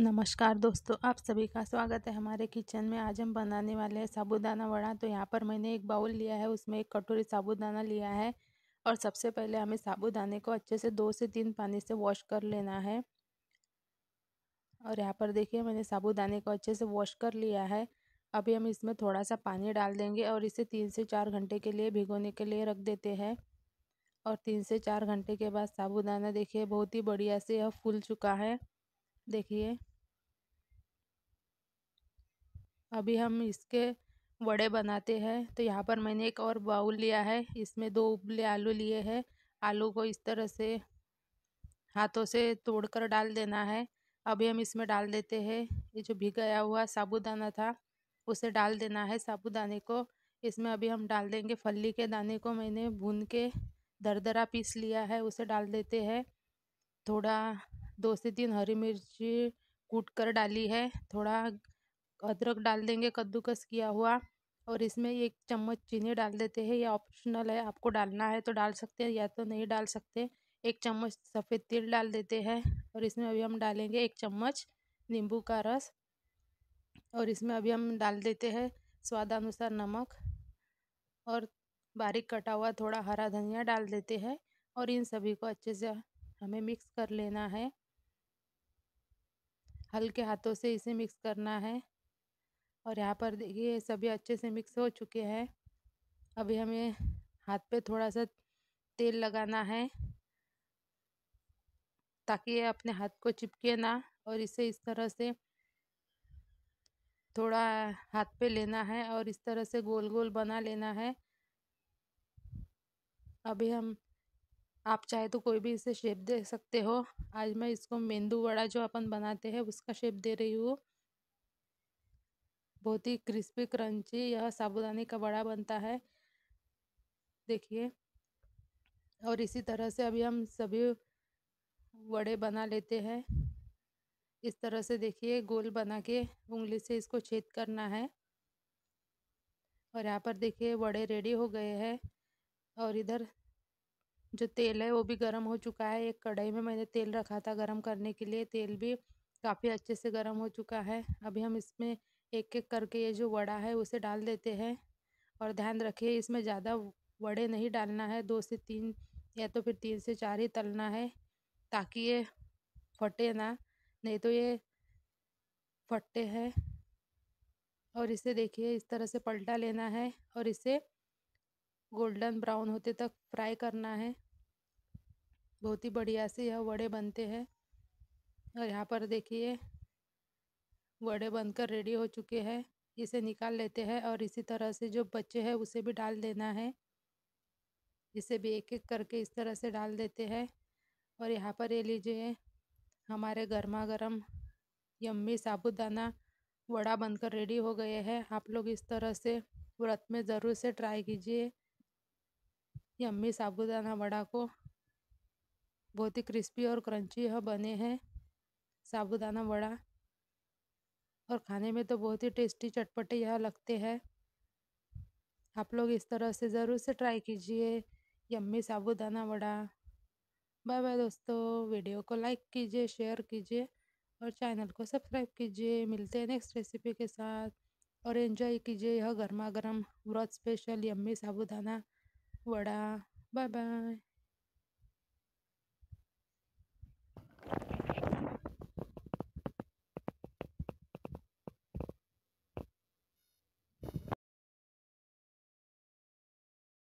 नमस्कार दोस्तों आप सभी का स्वागत है हमारे किचन में आज हम बनाने वाले हैं साबूदाना वड़ा तो यहाँ पर मैंने एक बाउल लिया है उसमें एक कटोरी साबूदाना लिया है और सबसे पहले हमें साबूदाने को अच्छे से दो से तीन पानी से वॉश कर लेना है और यहाँ पर देखिए मैंने साबूदाने को अच्छे से वॉश कर लिया है अभी हम इसमें थोड़ा सा पानी डाल देंगे और इसे तीन से चार घंटे के लिए भिगोने के लिए रख देते हैं और तीन से चार घंटे के बाद साबूदाना देखिए बहुत ही बढ़िया से यह फूल चुका है देखिए अभी हम इसके वड़े बनाते हैं तो यहाँ पर मैंने एक और बाउल लिया है इसमें दो उबले आलू लिए हैं आलू को इस तरह से हाथों से तोड़कर डाल देना है अभी हम इसमें डाल देते हैं ये जो भिगाया हुआ साबूदाना था उसे डाल देना है साबूदाने को इसमें अभी हम डाल देंगे फली के दाने को मैंने भून के दरदरा पीस लिया है उसे डाल देते हैं थोड़ा दो से तीन हरी मिर्ची कूट कर डाली है थोड़ा अदरक डाल देंगे कद्दूकस किया हुआ और इसमें एक चम्मच चीनी डाल देते हैं या ऑप्शनल है आपको डालना है तो डाल सकते हैं या तो नहीं डाल सकते एक चम्मच सफ़ेद तिल डाल देते हैं और इसमें अभी हम डालेंगे एक चम्मच नींबू का रस और इसमें अभी हम डाल देते हैं स्वादानुसार नमक और बारीक कटा हुआ थोड़ा हरा धनिया डाल देते हैं और इन सभी को अच्छे से हमें मिक्स कर लेना है हल्के हाथों से इसे मिक्स करना है और यहाँ पर देखिए सभी अच्छे से मिक्स हो चुके हैं अभी हमें हाथ पे थोड़ा सा तेल लगाना है ताकि ये अपने हाथ को चिपके ना और इसे इस तरह से थोड़ा हाथ पे लेना है और इस तरह से गोल गोल बना लेना है अभी हम आप चाहे तो कोई भी इसे शेप दे सकते हो आज मैं इसको मेंदू वड़ा जो अपन बनाते हैं उसका शेप दे रही हूँ बहुत ही क्रिस्पी क्रंची यह साबुदाने का बड़ा बनता है देखिए और इसी तरह से अभी हम सभी वड़े बना लेते हैं इस तरह से देखिए गोल बना के उंगली से इसको छेद करना है और यहाँ पर देखिए वड़े रेडी हो गए हैं और इधर जो तेल है वो भी गर्म हो चुका है एक कढ़ाई में मैंने तेल रखा था गर्म करने के लिए तेल भी काफ़ी अच्छे से गर्म हो चुका है अभी हम इसमें एक एक करके ये जो वड़ा है उसे डाल देते हैं और ध्यान रखिए इसमें ज़्यादा वड़े नहीं डालना है दो से तीन या तो फिर तीन से चार ही तलना है ताकि ये फटे ना नहीं तो ये फटते हैं और इसे देखिए इस तरह से पलटा लेना है और इसे गोल्डन ब्राउन होते तक फ्राई करना है बहुत ही बढ़िया से यह वड़े बनते हैं और यहाँ पर देखिए वड़े बनकर रेडी हो चुके हैं इसे निकाल लेते हैं और इसी तरह से जो बच्चे हैं उसे भी डाल देना है इसे भी एक एक करके इस तरह से डाल देते हैं और यहाँ पर ये लीजिए हमारे गर्मा गर्म यम्मी साबुदाना वड़ा बनकर रेडी हो गए हैं आप लोग इस तरह से व्रत में ज़रूर से ट्राई कीजिए यम्मी साबुदाना वड़ा को बहुत ही क्रिस्पी और क्रंची है बने हैं साबुदाना वड़ा और खाने में तो बहुत ही टेस्टी चटपटे यह लगते हैं आप लोग इस तरह से ज़रूर से ट्राई कीजिए yummy sabudana vada bye bye दोस्तों वीडियो को लाइक कीजिए शेयर कीजिए और चैनल को सब्सक्राइब कीजिए मिलते हैं नेक्स्ट रेसिपी के साथ और एंजॉय कीजिए यह गर्मा गर्म व्रत special yummy sabudana vada bye bye